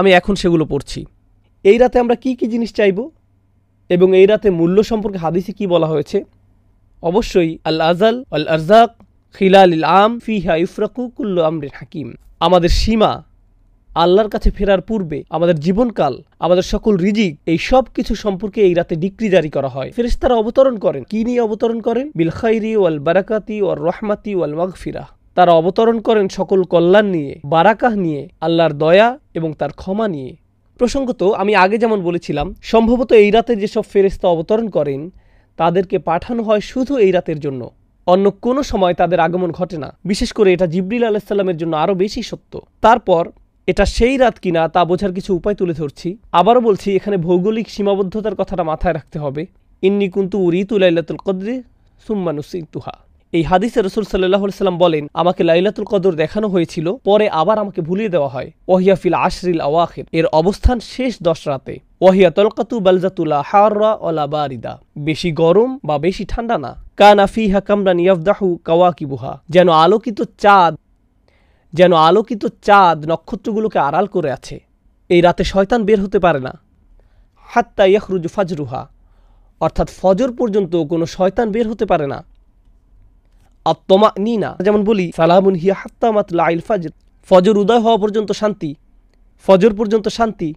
আমি এখন সেগুলো পড়ছি এই রাতে আমরা কি কি জিনিস চাইব এবং এই রাতে মূল্য সম্পর্কে হাদিসে কি বলা হয়েছে অবশ্যই আল আজাল আল আরজাক খিলাল আম ফিহা ইফরাকু আমরের হাকিম আমাদের সীমা আল্লাহর কাছে ফেরার পূর্বে আমাদের জীবনকাল আমাদের সকল রিজিক এই সব কিছু সম্পর্কে এই রাতে ডিক্রি জারি করা হয় তারা অবতরণ করেন কি নিয়ে অবতরণ করেন বিলখাইরি ওয়াল বারাকাতি ওয়াল রহমাতি ওয়াল মাগফিরা তারা অবতরণ করেন সকল কল্যাণ নিয়ে বারাকাহ নিয়ে আল্লাহর দয়া এবং তার ক্ষমা নিয়ে প্রসঙ্গত আমি আগে যেমন বলেছিলাম সম্ভবত এই রাতে যেসব ফেরেস্তা অবতরণ করেন তাদেরকে পাঠানো হয় শুধু এই রাতের জন্য অন্য কোনো সময় তাদের আগমন ঘটে না বিশেষ করে এটা জিবরিল আলাহিসাল্লামের জন্য আরও বেশি সত্য তারপর এটা সেই রাত কিনা তা বোঝার কিছু উপায় তুলে ধরছি আবারও বলছি এখানে ভৌগোলিক সীমাবদ্ধতার কথাটা মাথায় রাখতে হবে ইন্নি কুন্তু রিতু লাইলাতুল কদ্রি সুম্মানুসিন্তুহা এই হাদিসে রসুল সাল্লাহ সাল্লাম বলেন আমাকে লাইলাতুল কদর দেখানো হয়েছিল পরে আবার আমাকে ভুলিয়ে দেওয়া হয় ওহিয়াফিল আশরিল আওয়াখের এর অবস্থান শেষ দশ রাতে ওহিয়া তলকাতু বালজাতুলা হাররা অলা বারিদা বেশি গরম বা বেশি ঠান্ডা না কানাফি হাকামরান ইয়াফদাহু কাওয়াকিবুহা যেন আলোকিত চাঁদ যেন আলোকিত চাঁদ নক্ষত্রগুলোকে আড়াল করে আছে এই রাতে শয়তান বের হতে পারে না হাত্তা ইয়াহরুজ ফাজরুহা অর্থাৎ ফজর পর্যন্ত কোনো শয়তান বের হতে পারে না আত্মমা নি না যেমন বলি সালামুন হিয়া হাত্তা মাতলা আইল ফাজর ফজর উদয় হওয়া পর্যন্ত শান্তি ফজর পর্যন্ত শান্তি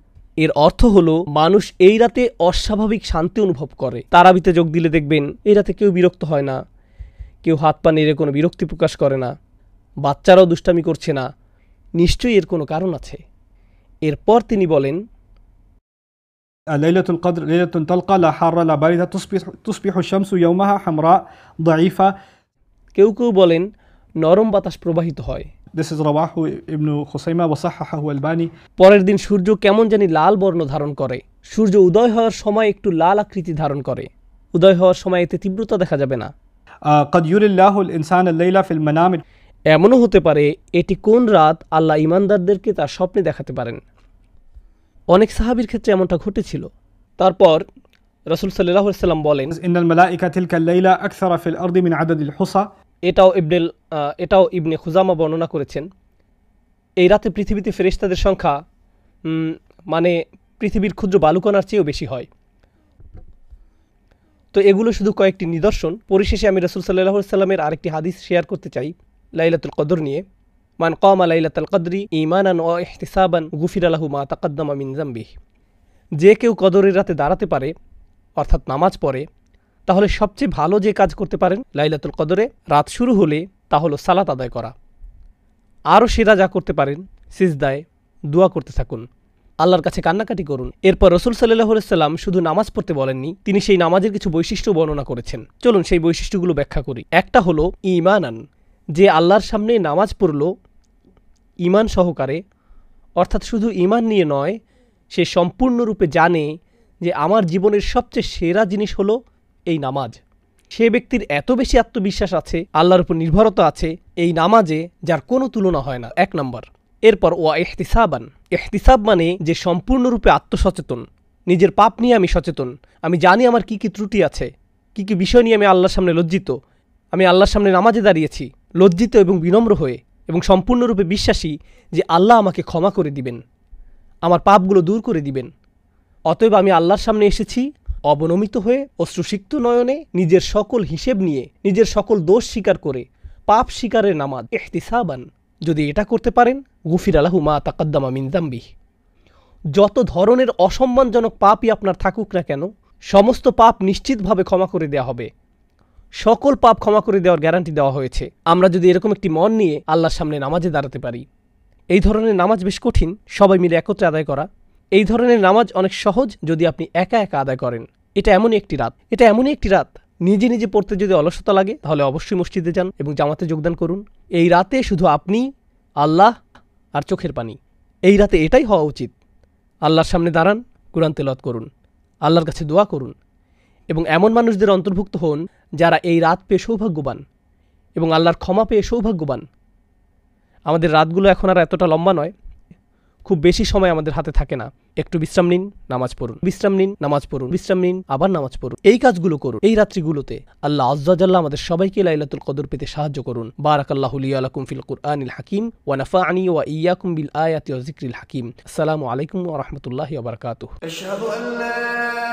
এর অর্থ হলো মানুষ এই রাতে অস্বাভাবিক শান্তি অনুভব করে তারাবিতে যোগ দিলে দেখবেন এই রাতে কেউ বিরক্ত হয় না কেউ হাত পা নেড়ে কোনো বিরক্তি প্রকাশ করে না বাচ্চারাও দুষ্টামি করছে না নিশ্চয়ই এর কোনো কারণ আছে এরপর তিনি বলেন ليلة القدر ليلة تلقى لا حار لا باردة تصبح تصبح الشمس يومها حمراء ضعيفة কেউ কেউ বলেন নরম বাতাস প্রবাহিত হয় This is رواه ابن خسيمة وصححه الباني পরের দিন সূর্য কেমন জানি লাল বর্ণ ধারণ করে সূর্য উদয় হওয়ার সময় একটু লাল আকৃতি ধারণ করে উদয় হওয়ার সময় এতে তীব্রতা দেখা যাবে না قد يري الله الإنسان الليلة في المنام এমনও হতে পারে এটি কোন রাত আল্লাহ ইমানদারদেরকে তার স্বপ্নে দেখাতে পারেন অনেক সাহাবির ক্ষেত্রে এমনটা ঘটেছিল তারপর রসুল সাল্লাম বলেন এটাও ইবনেল এটাও ইবনে খুজামা বর্ণনা করেছেন এই রাতে পৃথিবীতে ফেরিস্তাদের সংখ্যা মানে পৃথিবীর ক্ষুদ্র বালুকণার চেয়েও বেশি হয় তো এগুলো শুধু কয়েকটি নিদর্শন পরিশেষে আমি রসুল সাল্লাহ সাল্লামের আরেকটি হাদিস শেয়ার করতে চাই লাইলাতুল কদর নিয়ে মান কমা লাইলাতাল কদরি ইমানান ও ইহতিসাবান গুফির আলাহু মা তাকদ্দামা মিনজাম্বিহ যে কেউ কদরের রাতে দাঁড়াতে পারে অর্থাৎ নামাজ পড়ে তাহলে সবচেয়ে ভালো যে কাজ করতে পারেন লাইলাতুল কদরে রাত শুরু হলে তা হলো সালাত আদায় করা আরও সেরা যা করতে পারেন সিজদায় দোয়া করতে থাকুন আল্লাহর কাছে কান্নাকাটি করুন এরপর রসুল সাল্লাহ সাল্লাম শুধু নামাজ পড়তে বলেননি তিনি সেই নামাজের কিছু বৈশিষ্ট্য বর্ণনা করেছেন চলুন সেই বৈশিষ্ট্যগুলো ব্যাখ্যা করি একটা হলো ইমানান যে আল্লাহর সামনে নামাজ পড়ল ইমান সহকারে অর্থাৎ শুধু ইমান নিয়ে নয় সে সম্পূর্ণরূপে জানে যে আমার জীবনের সবচেয়ে সেরা জিনিস হলো এই নামাজ সে ব্যক্তির এত বেশি আত্মবিশ্বাস আছে আল্লাহর উপর নির্ভরতা আছে এই নামাজে যার কোনো তুলনা হয় না এক নম্বর এরপর ওয়া এহতিসাবান এহতিসাব মানে যে সম্পূর্ণরূপে আত্মসচেতন নিজের পাপ নিয়ে আমি সচেতন আমি জানি আমার কি কি ত্রুটি আছে কি কি বিষয় নিয়ে আমি আল্লাহর সামনে লজ্জিত আমি আল্লাহর সামনে নামাজে দাঁড়িয়েছি লজ্জিত এবং বিনম্র হয়ে এবং সম্পূর্ণরূপে বিশ্বাসী যে আল্লাহ আমাকে ক্ষমা করে দিবেন আমার পাপগুলো দূর করে দিবেন অতএব আমি আল্লাহর সামনে এসেছি অবনমিত হয়ে অশ্রুসিক্ত নয়নে নিজের সকল হিসেব নিয়ে নিজের সকল দোষ স্বীকার করে পাপ শিকারের নামাজ এহতিসাবান যদি এটা করতে পারেন গুফির আলাহু মা তাকাদ্দামা মিনদাম্বি যত ধরনের অসম্মানজনক পাপই আপনার থাকুক না কেন সমস্ত পাপ নিশ্চিতভাবে ক্ষমা করে দেয়া হবে সকল পাপ ক্ষমা করে দেওয়ার গ্যারান্টি দেওয়া হয়েছে আমরা যদি এরকম একটি মন নিয়ে আল্লাহর সামনে নামাজে দাঁড়াতে পারি এই ধরনের নামাজ বেশ কঠিন সবাই মিলে একত্রে আদায় করা এই ধরনের নামাজ অনেক সহজ যদি আপনি একা একা আদায় করেন এটা এমনই একটি রাত এটা এমনই একটি রাত নিজে নিজে পড়তে যদি অলসতা লাগে তাহলে অবশ্যই মসজিদে যান এবং জামাতে যোগদান করুন এই রাতে শুধু আপনি আল্লাহ আর চোখের পানি এই রাতে এটাই হওয়া উচিত আল্লাহর সামনে দাঁড়ান কুরান তেলত করুন আল্লাহর কাছে দোয়া করুন এবং এমন মানুষদের অন্তর্ভুক্ত হন যারা এই রাত পেয়ে সৌভাগ্যবান এবং আল্লাহর ক্ষমা পেয়ে সৌভাগ্যবান আমাদের রাতগুলো এখন আর এতটা লম্বা নয় খুব বেশি সময় আমাদের হাতে থাকে না একটু বিশ্রাম নিন নামাজ পড়ুন বিশ্রাম নিন নামাজ পড়ুন বিশ্রাম নিন আবার নামাজ পড়ুন এই কাজগুলো করুন এই রাত্রিগুলোতে আল্লাহ আজাল্লাহ আমাদের সবাইকে লাইলাতুল কদর পেতে সাহায্য করুন বারাক বারাকাল্লাহুলিয়ালাকুম ফিল কুরআনিল হাকিম ওয়া আনি ওয়া ইয়াকুম বিল আয়াতি ওয়া হাকিম আসসালামু আলাইকুম ওয়া রাহমাতুল্লাহি ওয়া বারাকাতুহু আশহাদু আল্লা